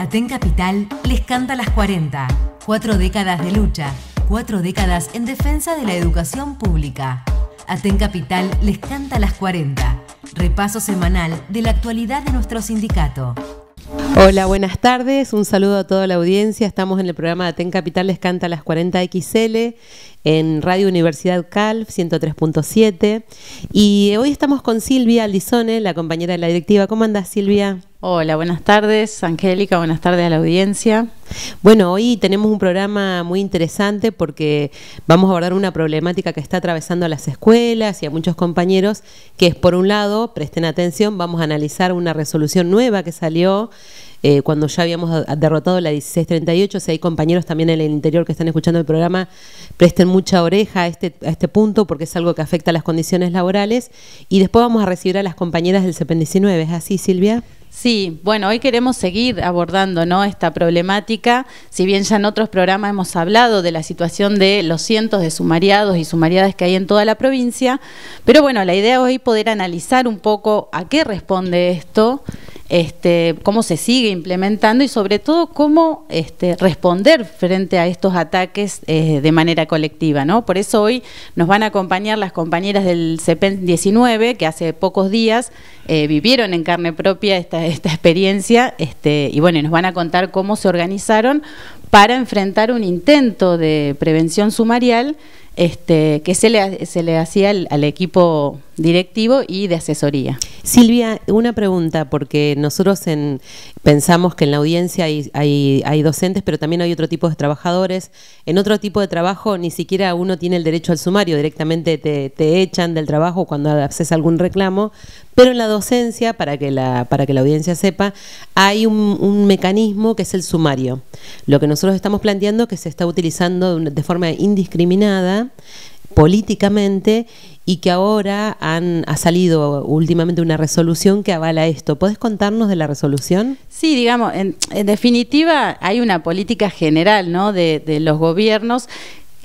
Aten Capital les canta las 40. Cuatro décadas de lucha, cuatro décadas en defensa de la educación pública. Aten Capital les canta las 40. Repaso semanal de la actualidad de nuestro sindicato. Hola, buenas tardes. Un saludo a toda la audiencia. Estamos en el programa de Aten Capital Les Canta a las 40XL en Radio Universidad Calf 103.7. Y hoy estamos con Silvia Aldizone, la compañera de la directiva. ¿Cómo andas, Silvia? Hola, buenas tardes, Angélica, buenas tardes a la audiencia. Bueno, hoy tenemos un programa muy interesante porque vamos a abordar una problemática que está atravesando a las escuelas y a muchos compañeros, que es, por un lado, presten atención, vamos a analizar una resolución nueva que salió eh, cuando ya habíamos derrotado la 1638, si hay compañeros también en el interior que están escuchando el programa, presten mucha oreja este, a este, punto porque es algo que afecta a las condiciones laborales. Y después vamos a recibir a las compañeras del 79. ¿es así Silvia? Sí, bueno, hoy queremos seguir abordando ¿no? esta problemática, si bien ya en otros programas hemos hablado de la situación de los cientos de sumariados y sumariadas que hay en toda la provincia, pero bueno, la idea hoy poder analizar un poco a qué responde esto este, cómo se sigue implementando y sobre todo cómo este, responder frente a estos ataques eh, de manera colectiva. ¿no? Por eso hoy nos van a acompañar las compañeras del CEPEN 19 que hace pocos días eh, vivieron en carne propia esta, experiencia este, y bueno, nos van a contar cómo se organizaron para enfrentar un intento de prevención sumarial este, que se le, se le hacía al, al, equipo directivo y de asesoría. Silvia, una pregunta, porque nosotros en, Pensamos que en la audiencia hay, docentes, pero también hay otro tipo de trabajadores. En otro tipo de trabajo ni siquiera uno tiene el derecho al sumario, directamente te, echan del trabajo cuando haces algún reclamo. Pero en la docencia, para que la, para que la audiencia sepa, hay un, un mecanismo que es el sumario. Lo que nosotros estamos planteando es que se está utilizando de forma indiscriminada políticamente y que ahora han, ha salido últimamente una resolución que avala esto. puedes contarnos de la resolución? Sí, digamos, en, definitiva hay una política general ¿no? de, los gobiernos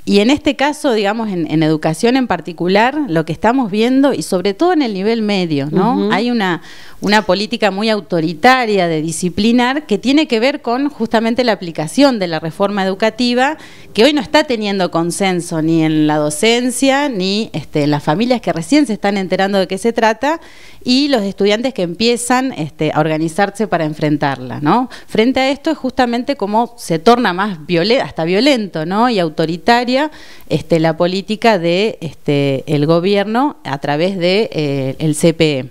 y en este caso, digamos, en, educación en particular, lo que estamos viendo, y sobre todo en el nivel medio, ¿no? Hay una, una política muy autoritaria de disciplinar que tiene que ver con justamente la aplicación de la reforma educativa que hoy no está teniendo consenso ni en la docencia ni este, en las familias que recién se están enterando de qué se trata y los estudiantes que empiezan este, a organizarse para enfrentarla. ¿no? Frente a esto es justamente cómo se torna más violenta, hasta violento ¿no? y autoritaria este, la política de este, gobierno a través del eh, CPE.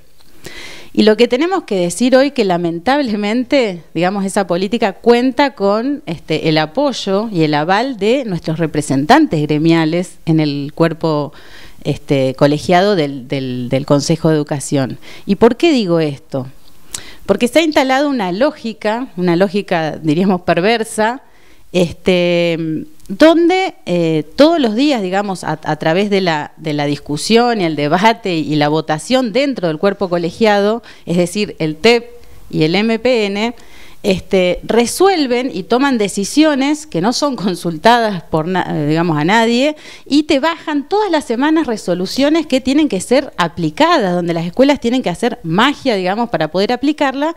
Y lo que tenemos que decir hoy que lamentablemente, digamos, esa política cuenta con este, el apoyo y el aval de nuestros representantes gremiales en el cuerpo este, colegiado del, Consejo de Educación. ¿Y por qué digo esto? Porque se ha instalado una lógica, una lógica, diríamos, perversa, este, donde eh, todos los días, digamos, a, través de la, de la, discusión y el debate y la votación dentro del cuerpo colegiado, es decir, el TEP y el MPN, este, resuelven y toman decisiones que no son consultadas por, eh, digamos, a nadie y te bajan todas las semanas resoluciones que tienen que ser aplicadas, donde las escuelas tienen que hacer magia, digamos, para poder aplicarla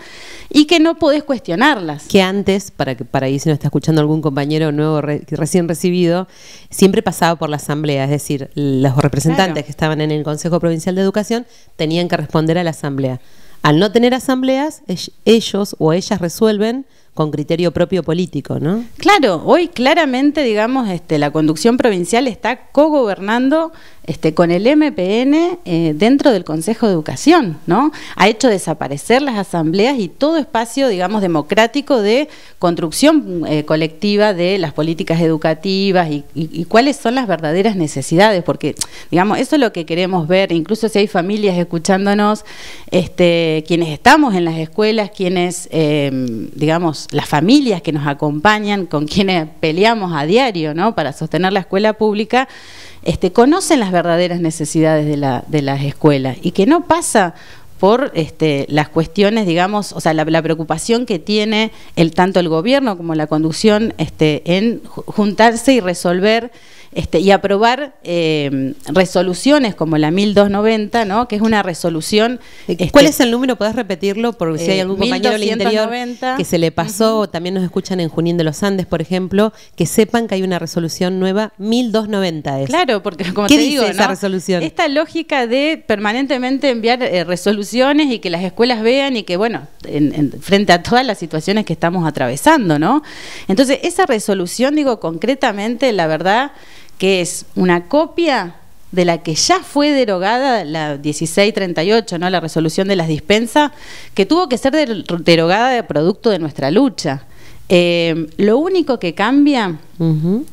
y que no podés cuestionarlas. Que antes, para, que, para ahí si no está escuchando algún compañero nuevo recién recibido, siempre pasaba por la asamblea, es decir, los representantes que estaban en el Consejo Provincial de Educación tenían que responder a la asamblea. Al no tener asambleas, ellos o ellas resuelven con criterio propio político, ¿no? Claro, hoy claramente, digamos, este, la conducción provincial está cogobernando este, con el MPN eh, dentro del Consejo de Educación, ¿no? Ha hecho desaparecer las asambleas y todo espacio, digamos, democrático de construcción eh, colectiva de las políticas educativas y, cuáles son las verdaderas necesidades, porque, digamos, eso es lo que queremos ver, incluso si hay familias escuchándonos, este, quienes estamos en las escuelas, quienes, eh, digamos, las familias que nos acompañan, con quienes peleamos a diario, ¿no? Para sostener la escuela pública. Este, conocen las verdaderas necesidades de, las escuelas y que no pasa por este, las cuestiones, digamos, o sea, la, preocupación que tiene el, tanto el gobierno como la conducción este, en juntarse y resolver este, y aprobar eh, resoluciones como la 1290, ¿no? que es una resolución... Eh, este, ¿Cuál es el número? Puedes repetirlo? Por si hay eh, algún compañero del interior que se le pasó, también nos escuchan en Junín de los Andes, por ejemplo, que sepan que hay una resolución nueva, 1290 es. Claro, porque como te digo, esa resolución? esta lógica de permanentemente enviar resoluciones y que las escuelas vean y que, bueno, frente a todas las situaciones que estamos atravesando, ¿no? Entonces, esa resolución, digo, concretamente, la verdad que es una copia de la que ya fue derogada la 1638, ¿no? la resolución de las dispensas, que tuvo que ser derogada de producto de nuestra lucha. Eh, lo único que cambia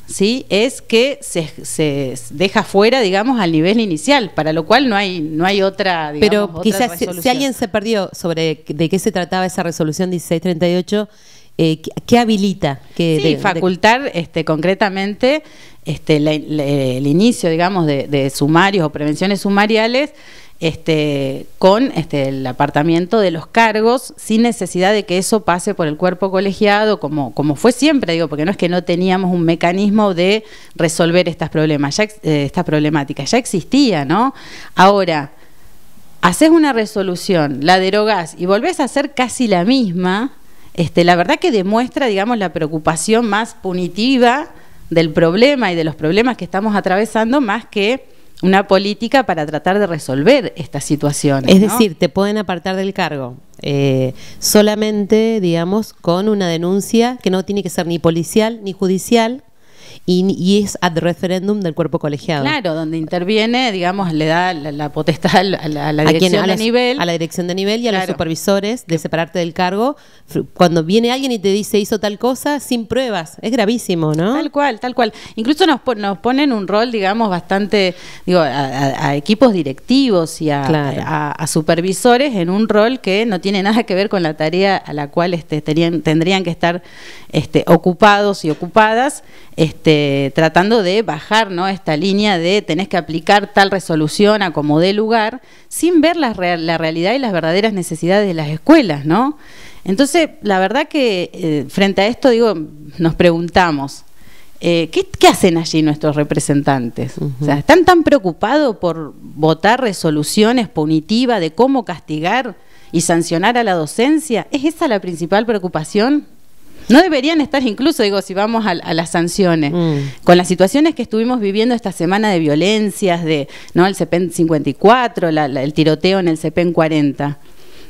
¿sí? es que se, deja fuera, digamos, al nivel inicial, para lo cual no hay, no hay otra. Pero quizás si, si, alguien se perdió sobre de qué se trataba esa resolución 1638, eh, ¿qué, habilita? que de, facultar Este, concretamente este, el inicio, digamos, de, sumarios o prevenciones sumariales este, con este, el apartamiento de los cargos sin necesidad de que eso pase por el cuerpo colegiado, como, como fue siempre, digo, porque no es que no teníamos un mecanismo de resolver estas, problemas, eh, estas problemáticas, ya existía, ¿no? Ahora, haces una resolución, la derogás y volvés a hacer casi la misma, este, la verdad que demuestra, digamos, la preocupación más punitiva del problema y de los problemas que estamos atravesando más que una política para tratar de resolver esta situación. Es decir, te pueden apartar del cargo eh, solamente, digamos, con una denuncia que no tiene que ser ni policial ni judicial, y, es ad referéndum del cuerpo colegiado. Claro, donde interviene, digamos, le da la, potestad a la, dirección de nivel. A la dirección de nivel y a los supervisores de separarte del cargo. Cuando viene alguien y te dice hizo tal cosa sin pruebas, es gravísimo, ¿no? Tal cual, tal cual. Incluso nos, nos ponen un rol, digamos, bastante, digo, a, equipos directivos y a, supervisores en un rol que no tiene nada que ver con la tarea a la cual este, tenían, tendrían que estar este, ocupados y ocupadas. Este, eh, tratando de bajar ¿no? esta línea de tenés que aplicar tal resolución a como dé lugar, sin ver la, la realidad y las verdaderas necesidades de las escuelas, ¿no? Entonces, la verdad que eh, frente a esto, digo, nos preguntamos, eh, ¿qué, hacen allí nuestros representantes? o sea, ¿Están tan preocupados por votar resoluciones punitivas de cómo castigar y sancionar a la docencia? ¿Es esa la principal preocupación? no deberían estar incluso, digo, si vamos a, las sanciones, mm. con las situaciones que estuvimos viviendo esta semana de violencias, de no el CEPEN 54, el tiroteo en el CEPEN 40.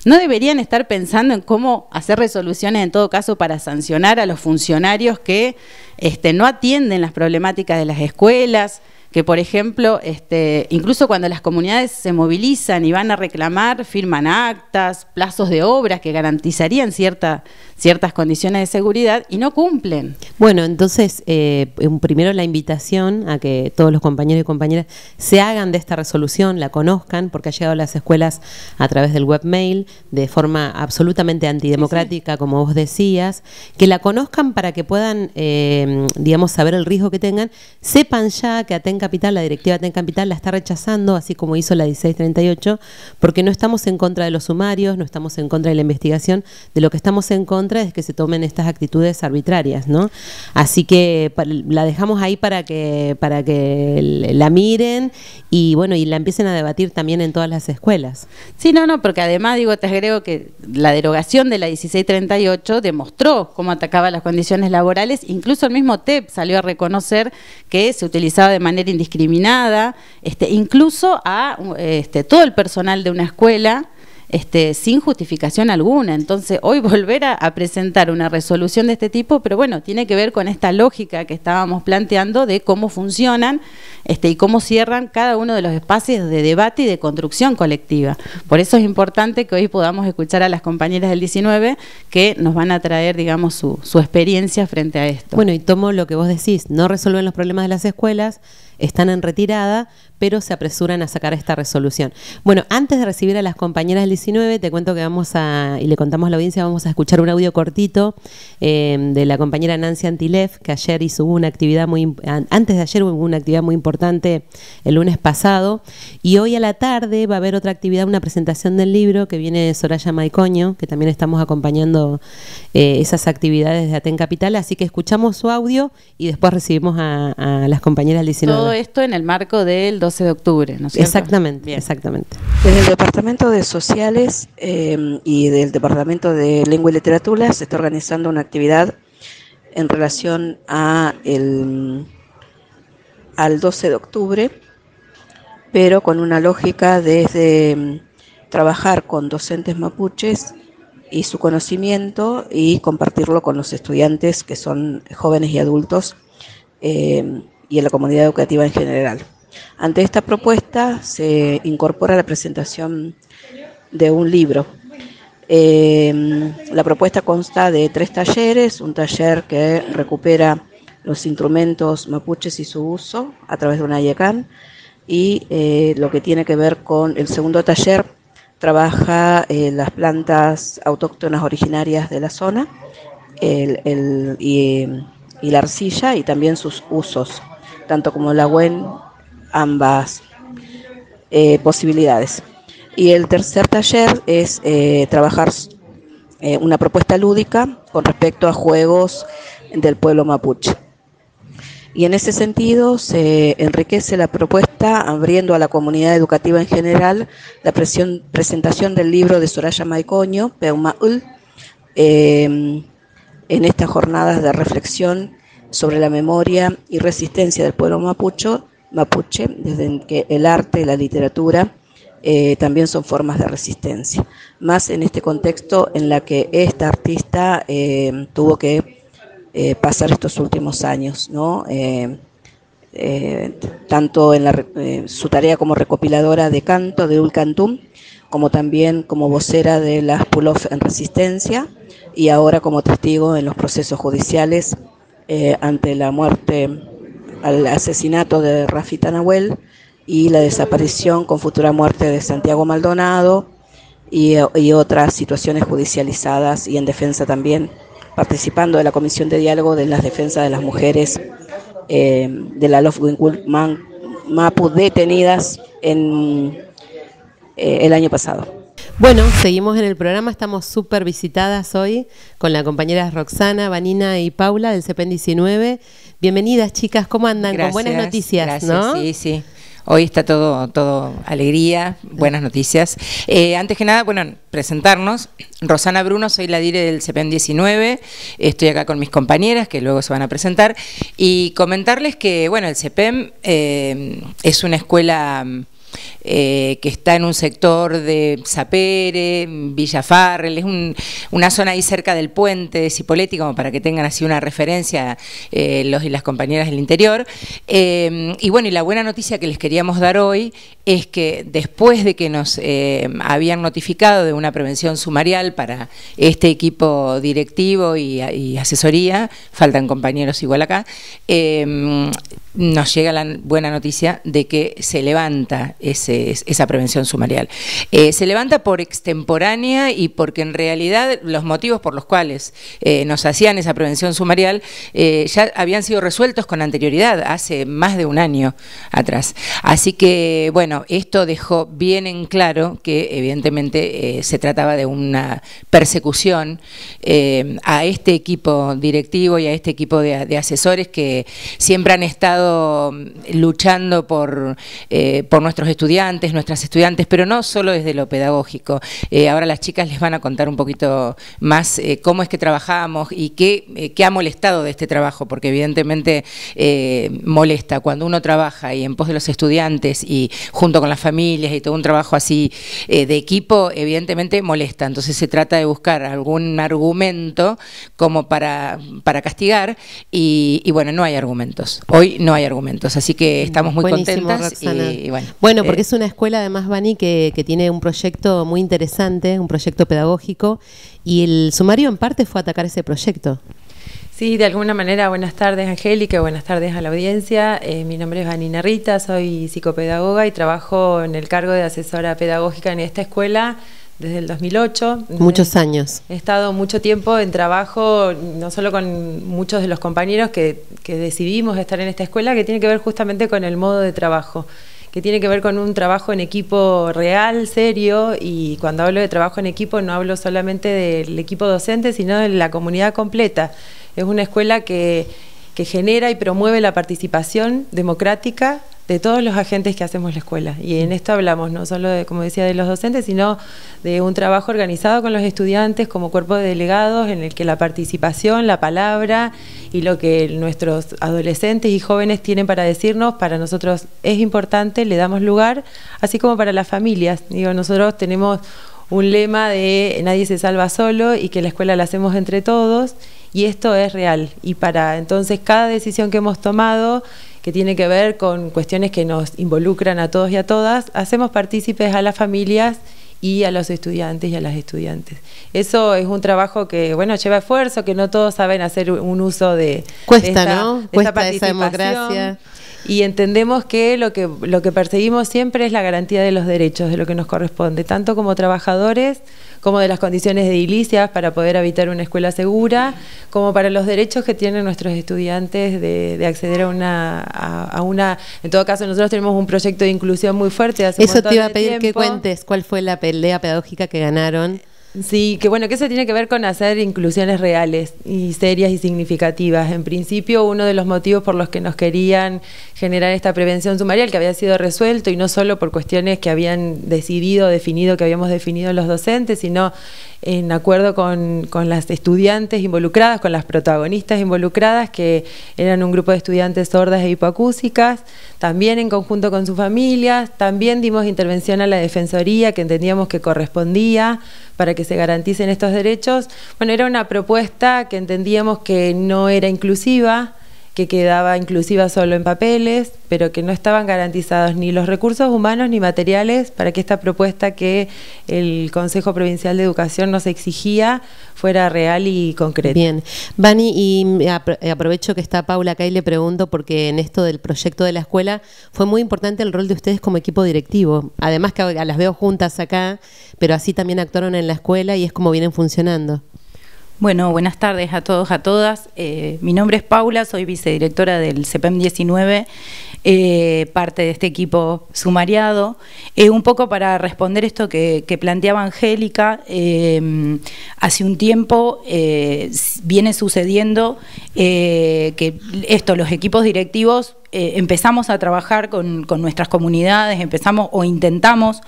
No deberían estar pensando en cómo hacer resoluciones en todo caso para sancionar a los funcionarios que este, no atienden las problemáticas de las escuelas, que por ejemplo, este, incluso cuando las comunidades se movilizan y van a reclamar, firman actas, plazos de obras que garantizarían cierta, ciertas condiciones de seguridad y no cumplen. Bueno, entonces, eh, primero la invitación a que todos los compañeros y compañeras se hagan de esta resolución, la conozcan, porque ha llegado a las escuelas a través del webmail de forma absolutamente antidemocrática, como vos decías, que la conozcan para que puedan, eh, digamos, saber el riesgo que tengan, sepan ya que Aten Capital, la directiva Aten Capital, la está rechazando, así como hizo la 1638, porque no estamos en contra de los sumarios, no estamos en contra de la investigación, de lo que estamos en contra es que se tomen estas actitudes arbitrarias, ¿no? Así que la dejamos ahí para que, para que la miren y bueno, y la empiecen a debatir también en todas las escuelas. Sí, no, no, porque además digo, te agrego que la derogación de la 1638 demostró cómo atacaba las condiciones laborales, incluso el mismo TEP salió a reconocer que se utilizaba de manera indiscriminada, este, incluso a este, todo el personal de una escuela este, sin justificación alguna. Entonces, hoy volver a, presentar una resolución de este tipo, pero bueno, tiene que ver con esta lógica que estábamos planteando de cómo funcionan este, y cómo cierran cada uno de los espacios de debate y de construcción colectiva. Por eso es importante que hoy podamos escuchar a las compañeras del 19 que nos van a traer, digamos, su, su experiencia frente a esto. Bueno, y tomo lo que vos decís, no resuelven los problemas de las escuelas, están en retirada, pero se apresuran a sacar esta resolución. Bueno, antes de recibir a las compañeras del 19, te cuento que vamos a, y le contamos a la audiencia, vamos a escuchar un audio cortito eh, de la compañera Nancy Antilev, que ayer hizo una actividad muy, antes de ayer hubo una actividad muy importante el lunes pasado, y hoy a la tarde va a haber otra actividad, una presentación del libro que viene de Soraya Maicoño, que también estamos acompañando eh, esas actividades de Aten Capital, así que escuchamos su audio y después recibimos a, a las compañeras del 19 todo esto en el marco del 12 de octubre, Exactamente, exactamente. Desde el Departamento de Sociales eh, y del Departamento de Lengua y Literatura se está organizando una actividad en relación a al 12 de octubre, pero con una lógica desde mm, trabajar con docentes mapuches y su conocimiento y compartirlo con los estudiantes que son jóvenes y adultos eh, y en la comunidad educativa en general. Ante esta propuesta se incorpora la presentación de un libro. Em, la propuesta consta de tres talleres, un taller que recupera los instrumentos mapuches y su uso a través de una IECAN y eh, lo que tiene que ver con el segundo taller trabaja eh, las plantas autóctonas originarias de la zona y la arcilla y también sus usos tanto como la WEN, ambas eh, posibilidades. Y el tercer taller es eh, trabajar eh, una propuesta lúdica con respecto a juegos del pueblo mapuche. Y en ese sentido se enriquece la propuesta abriendo a la comunidad educativa en general la presentación del libro de Soraya Maicoño, Peumaul, en estas jornadas de reflexión sobre la memoria y resistencia del pueblo mapucho, mapuche, desde que el arte, la literatura, eh, también son formas de resistencia. Más en este contexto en la que esta artista eh, tuvo que eh, pasar estos últimos años, ¿no? tanto en su tarea como recopiladora de canto de Ulcantum, como también como vocera de las Pulof en Resistencia y ahora como testigo en los procesos judiciales eh, ante la muerte, al asesinato de Rafita Nahuel y la desaparición con futura muerte de Santiago Maldonado y, otras situaciones judicializadas y en defensa también, participando de la Comisión de Diálogo de las Defensas de las Mujeres eh, de la Man Mapu detenidas en eh, el año pasado. Bueno, seguimos en el programa, estamos súper visitadas hoy con las compañeras Roxana, Vanina y Paula del CEPEN 19. Bienvenidas chicas, ¿cómo andan? con buenas noticias, ¿no? Sí, sí. Hoy está todo, todo alegría, buenas noticias. Eh, antes que nada, bueno, presentarnos. Rosana Bruno, soy la dire del CPEN 19. Estoy acá con mis compañeras que luego se van a presentar. Y comentarles que, bueno, el Cepem eh, es una escuela mm, eh, que está en un sector de Zapere, Villafarrel, es una zona ahí cerca del puente de Cipolletti, como para que tengan así una referencia eh, los y las compañeras del interior. Eh, y bueno, y la buena noticia que les queríamos dar hoy es que después de que nos habían notificado de una prevención sumarial para este equipo directivo y, y asesoría, faltan compañeros igual acá, nos llega la buena noticia de que se levanta esa prevención sumarial. Eh, se levanta por extemporánea y porque en realidad los motivos por los cuales eh, nos hacían esa prevención sumarial eh, ya habían sido resueltos con anterioridad, hace más de un año atrás. Así que, bueno, esto dejó bien en claro que evidentemente se trataba de una persecución a este equipo directivo y a este equipo de, asesores que siempre han estado luchando por, por nuestros estudiantes, nuestras estudiantes, pero no solo desde lo pedagógico. Eh, ahora las chicas les van a contar un poquito más eh, cómo es que trabajamos y eh, qué, ha molestado de este trabajo, porque evidentemente molesta cuando uno trabaja y en pos de los estudiantes y junto con las familias y todo un trabajo así de equipo, evidentemente molesta. Entonces se trata de buscar algún argumento como para, para castigar y, bueno, no hay argumentos. Hoy no hay argumentos, así que estamos muy contentas. bueno bueno, eh, porque es una escuela además, Bani, que, tiene un proyecto muy interesante, un proyecto pedagógico, y el sumario en parte fue atacar ese proyecto. Sí, de alguna manera, buenas tardes Angélica, buenas tardes a la audiencia. Eh, mi nombre es Vanina Rita, soy psicopedagoga y trabajo en el cargo de asesora pedagógica en esta escuela desde el 2008. Muchos años. He estado mucho tiempo en trabajo, no solo con muchos de los compañeros que, decidimos estar en esta escuela, que tiene que ver justamente con el modo de trabajo que tiene que ver con un trabajo en equipo real, serio, y cuando hablo de trabajo en equipo no hablo solamente del equipo docente, sino de la comunidad completa. Es una escuela que, genera y promueve la participación democrática de todos los agentes que hacemos la escuela. Y en esto hablamos no solo, de, como decía, de los docentes, sino de un trabajo organizado con los estudiantes como cuerpo de delegados en el que la participación, la palabra y lo que nuestros adolescentes y jóvenes tienen para decirnos, para nosotros es importante, le damos lugar, así como para las familias. Digo, nosotros tenemos un lema de nadie se salva solo y que la escuela la hacemos entre todos y esto es real. Y para entonces cada decisión que hemos tomado que tiene que ver con cuestiones que nos involucran a todos y a todas, hacemos partícipes a las familias y a los estudiantes y a las estudiantes. Eso es un trabajo que, bueno, lleva esfuerzo, que no todos saben hacer un uso de, Cuesta, esta, ¿no? Esa democracia. Y entendemos que lo, que lo que perseguimos siempre es la garantía de los derechos, de lo que nos corresponde, tanto como trabajadores como de las condiciones de edilicias para poder habitar una escuela segura, como para los derechos que tienen nuestros estudiantes de, acceder a una, a, una... En todo caso, nosotros tenemos un proyecto de inclusión muy fuerte. Hace Eso te iba a pedir que cuentes cuál fue la pelea pedagógica que ganaron. Sí, que bueno, que eso tiene que ver con hacer inclusiones reales y serias y significativas. En principio, uno de los motivos por los que nos querían generar esta prevención sumarial que había sido resuelto y no solo por cuestiones que habían decidido, definido, que habíamos definido los docentes, sino en acuerdo con, las estudiantes involucradas, con las protagonistas involucradas, que eran un grupo de estudiantes sordas e hipoacúsicas, también en conjunto con sus familias, también dimos intervención a la Defensoría que entendíamos que correspondía para que se garanticen estos derechos. Bueno, era una propuesta que entendíamos que no era inclusiva, que quedaba inclusiva solo en papeles, pero que no estaban garantizados ni los recursos humanos ni materiales para que esta propuesta que el Consejo Provincial de Educación nos exigía fuera real y concreta. Bien, Vani, y eh, aprovecho que está Paula acá y le pregunto, porque en esto del proyecto de la escuela fue muy importante el rol de ustedes como equipo directivo, además que las veo juntas acá, pero así también actuaron en la escuela y es como vienen funcionando. Bueno, buenas tardes a todos, a todas. Eh, mi nombre es Paula, soy vicedirectora del CEPEM 19 eh, parte de este equipo sumariado. Eh, un poco para responder esto que, planteaba Angélica, eh, hace un tiempo viene sucediendo que esto, los equipos directivos empezamos a trabajar con, nuestras comunidades, empezamos o intentamos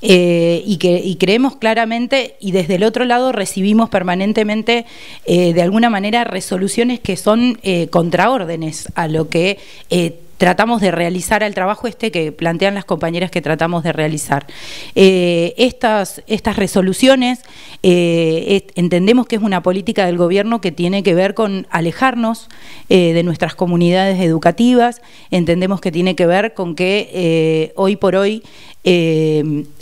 y, que, creemos claramente y desde el otro lado recibimos permanentemente de alguna manera resoluciones que son contraórdenes a lo que tratamos de realizar el trabajo este que plantean las compañeras que tratamos de realizar. Eh, estas, estas resoluciones eh, entendemos que es una política del gobierno que tiene que ver con alejarnos eh, de nuestras comunidades educativas, entendemos que tiene que ver con que hoy por hoy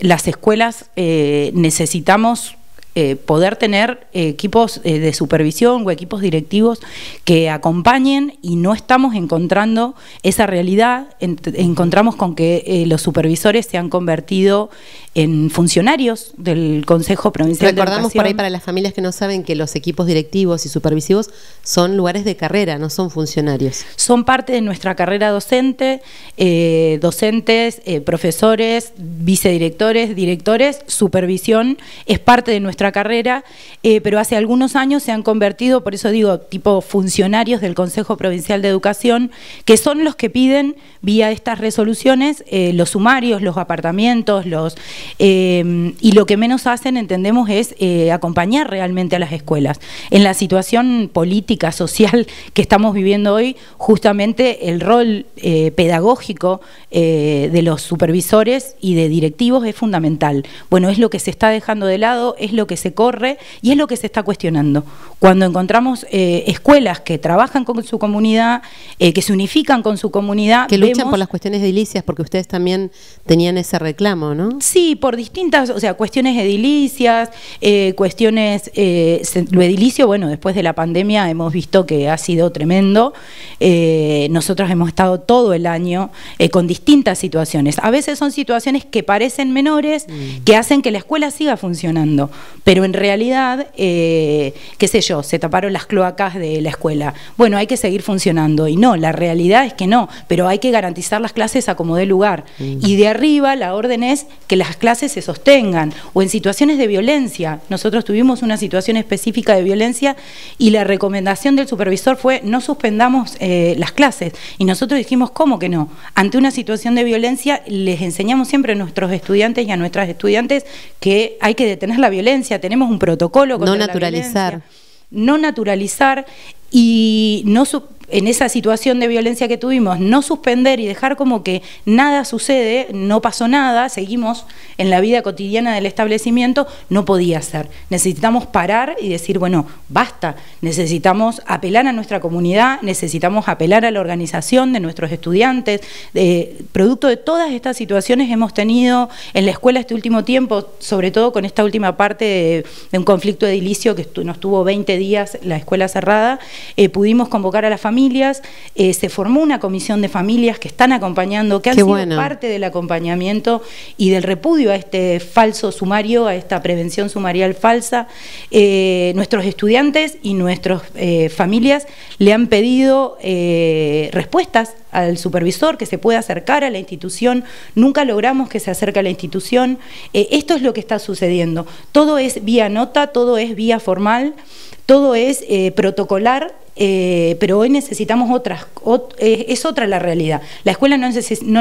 las escuelas necesitamos eh, poder tener eh, equipos eh, de supervisión o equipos directivos que acompañen y no estamos encontrando esa realidad, encontramos con que los supervisores se han convertido en funcionarios del Consejo Provincial Recordamos por ahí para las familias que no saben que los equipos directivos y supervisivos son lugares de carrera, no son funcionarios. Son parte de nuestra carrera docente, docentes, profesores, vicedirectores, directores, supervisión, es parte de nuestra carrera, eh, pero hace algunos años se han convertido, por eso digo, tipo funcionarios del Consejo Provincial de Educación, que son los que piden vía estas resoluciones eh, los sumarios, los apartamientos los eh, y lo que menos hacen, entendemos, es acompañar realmente a las escuelas. En la situación política, social que estamos viviendo hoy, justamente el rol pedagógico de los supervisores y de directivos es fundamental. Bueno, es lo que se está dejando de lado, es lo que que se corre y es lo que se está cuestionando. Cuando encontramos eh, escuelas que trabajan con su comunidad, eh, que se unifican con su comunidad. Que luchan por las cuestiones edilicias, porque ustedes también tenían ese reclamo, ¿no? Sí, por distintas, o sea, cuestiones edilicias, eh, cuestiones, lo edilicio, bueno, después de la pandemia hemos visto que ha sido tremendo. nosotros hemos estado todo el año con distintas situaciones. A veces son situaciones que parecen menores, mm. que hacen que la escuela siga funcionando pero en realidad, eh, qué sé yo, se taparon las cloacas de la escuela. Bueno, hay que seguir funcionando y no, la realidad es que no, pero hay que garantizar las clases a como dé lugar. Mm. Y de arriba la orden es que las clases se sostengan o en situaciones de violencia. Nosotros tuvimos una situación específica de violencia y la recomendación del supervisor fue no suspendamos eh, las clases. Y nosotros dijimos, ¿cómo que no? Ante una situación de violencia les enseñamos siempre a nuestros estudiantes y a nuestras estudiantes que hay que detener la violencia tenemos un protocolo contra no naturalizar. no naturalizar y no, en esa situación de violencia que tuvimos, no suspender y dejar como que nada sucede, no pasó nada, seguimos en la vida cotidiana del establecimiento, no podía ser. Necesitamos parar y decir, bueno, basta, necesitamos apelar a nuestra comunidad, necesitamos apelar a la organización de nuestros estudiantes. Eh, producto de todas estas situaciones hemos tenido en la escuela este último tiempo, sobre todo con esta última parte de, un conflicto edilicio que nos tuvo 20 días la escuela cerrada, eh, pudimos convocar a la familia familias, eh, se formó una comisión de familias que están acompañando, que han sido parte del acompañamiento y del repudio a este falso sumario, a esta prevención sumarial falsa. Eh, nuestros estudiantes y nuestras eh, familias le han pedido respuestas al supervisor, que se pueda acercar a la institución. Nunca logramos que se acerque a la institución. esto es lo que está sucediendo. Todo es vía nota, todo es vía formal, todo es protocolar eh, pero hoy necesitamos otras, eh, es otra la realidad. La escuela no,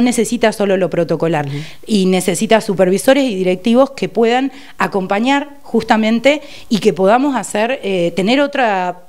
necesita solo lo protocolar y necesita supervisores y directivos que puedan acompañar justamente y que podamos hacer, eh, tener otra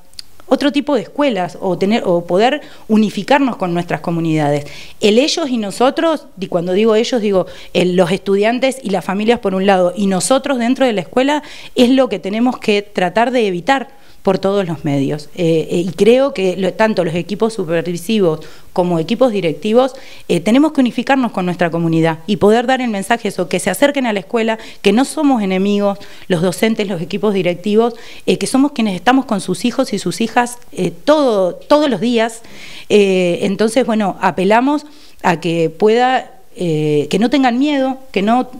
otro tipo de escuelas o tener o poder unificarnos con nuestras comunidades. El ellos y nosotros, y cuando digo ellos digo los estudiantes y las familias por un lado y nosotros dentro de la escuela es lo que tenemos que tratar de evitar por todos los medios. Eh, eh, y creo que tanto los equipos supervisivos como equipos directivos eh, tenemos que unificarnos con nuestra comunidad y poder dar el mensaje eso, que se acerquen a la escuela, que no somos enemigos los docentes, los equipos directivos, que somos quienes estamos con sus hijos y sus hijas todo, todos los días. entonces, bueno, apelamos a que pueda eh, que no tengan miedo, que no,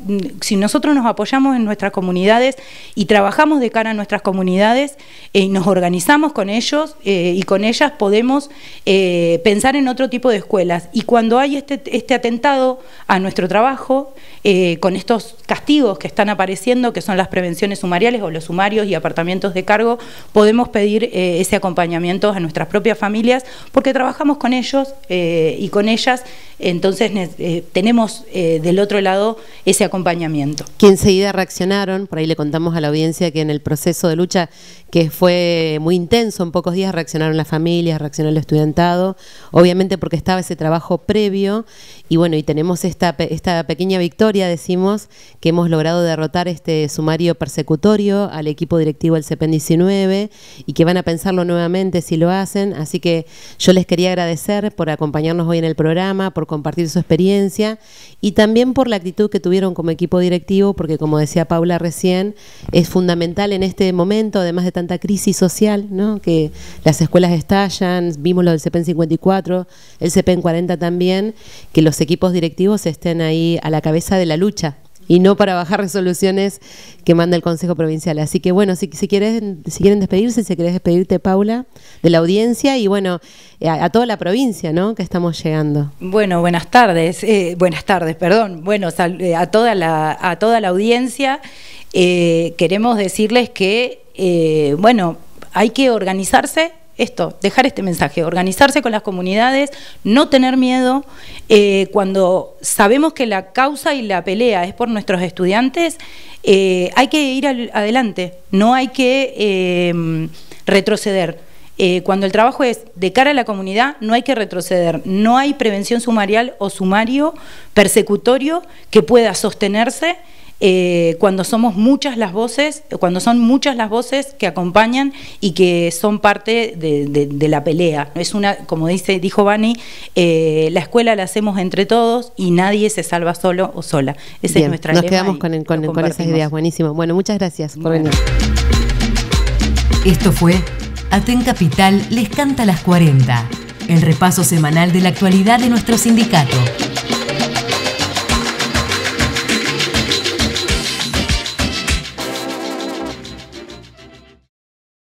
si nosotros nos apoyamos en nuestras comunidades y trabajamos de cara a nuestras comunidades eh, y nos organizamos con ellos eh, y con ellas podemos pensar en otro tipo de escuelas. Y cuando hay este, este atentado a nuestro trabajo, con estos castigos que están apareciendo, que son las prevenciones sumariales o los sumarios y apartamentos de cargo, podemos pedir ese acompañamiento a nuestras propias familias porque trabajamos con ellos y con ellas, entonces tenemos tenemos eh, del otro lado ese acompañamiento. Que enseguida reaccionaron, por ahí le contamos a la audiencia que en el proceso de lucha, que fue muy intenso, en pocos días reaccionaron las familias, reaccionó el estudiantado, obviamente porque estaba ese trabajo previo, y bueno, y tenemos esta, esta pequeña victoria, decimos, que hemos logrado derrotar este sumario persecutorio al equipo directivo del CEPEN 19, y que van a pensarlo nuevamente si lo hacen, así que yo les quería agradecer por acompañarnos hoy en el programa, por compartir su experiencia, y también por la actitud que tuvieron como equipo directivo, porque como decía Paula recién, es fundamental en este momento, además de tanta crisis social, ¿no? que las escuelas estallan, vimos lo del CPEN e 54, el CPEN e 40 también, que los equipos directivos estén ahí a la cabeza de la lucha y no para bajar resoluciones que manda el Consejo Provincial. Así que bueno, si, si, quieren, si quieren despedirse, si querés despedirte, Paula, de la audiencia y bueno, eh, a, toda la provincia ¿no? que estamos llegando. Bueno, buenas tardes, eh, buenas tardes, perdón. Bueno, eh, a, toda la, a toda la audiencia queremos decirles que, bueno, hay que organizarse esto, dejar este mensaje, organizarse con las comunidades, no tener miedo. Eh, cuando sabemos que la causa y la pelea es por nuestros estudiantes, eh, hay que ir adelante, no hay que eh, retroceder. cuando el trabajo es de cara a la comunidad, no hay que retroceder. No hay prevención sumarial o sumario persecutorio que pueda sostenerse eh, cuando somos muchas las voces, cuando son muchas las voces que acompañan y que son parte de, la pelea. Es una, como dice, dijo Vani, eh, la escuela la hacemos entre todos y nadie se salva solo o sola. Esa es nuestra Nos quedamos con, esas ideas, buenísimo. Bueno, muchas gracias por Esto fue Aten Capital les canta las 40, el repaso semanal de la actualidad de nuestro sindicato.